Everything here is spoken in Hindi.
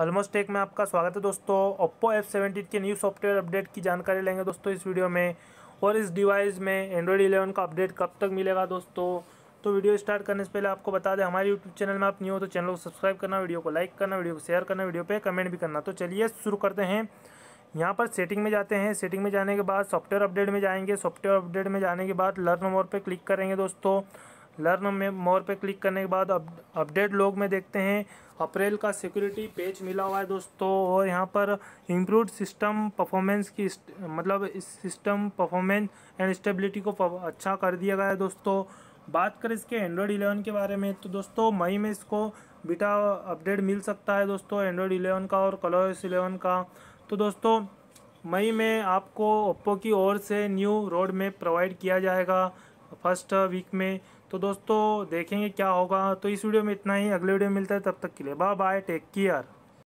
ऑलमोस्ट टेक में आपका स्वागत है दोस्तों ओप्पो एफ सेवेंटीन के न्यू सॉफ्टवेयर अपडेट की जानकारी लेंगे दोस्तों इस वीडियो में और इस डिवाइस में एंड्रॉयड इलेवन का अपडेट कब तक मिलेगा दोस्तों तो वीडियो स्टार्ट करने से पहले आपको बता दें हमारे यूट्यूब चैनल में आप न्यू हो तो चैनल को सब्सक्राइब करना वीडियो को लाइक करना वीडियो को शेयर करना वीडियो पर कमेंट भी करना तो चलिए शुरू करते हैं यहाँ पर सेटिंग में जाते हैं सेटिंग में जाने के बाद सॉफ्टवेयर अपडेट में जाएंगे सॉफ्टवेयर अपडेट में जाने के बाद लर्न मोर पर क्लिक करेंगे दोस्तों लर्न में मोर पे क्लिक करने के बाद अप अपडेट लॉग में देखते हैं अप्रैल का सिक्योरिटी पेज मिला हुआ है दोस्तों और यहाँ पर इम्प्रूव सिस्टम परफॉर्मेंस की मतलब इस सिस्टम परफॉर्मेंस एंड स्टेबिलिटी को अच्छा कर दिया गया है दोस्तों बात करें इसके एंड्रॉयड इलेवन के बारे में तो दोस्तों मई में इसको बीटा अपडेट मिल सकता है दोस्तों एंड्रॉयड इलेवन का और कलर इलेवन का तो दोस्तों मई में आपको ओप्पो की ओर से न्यू रोड मैप प्रोवाइड किया जाएगा फर्स्ट वीक में तो दोस्तों देखेंगे क्या होगा तो इस वीडियो में इतना ही अगले वीडियो मिलता है तब तक के लिए बाय बाय टेक केयर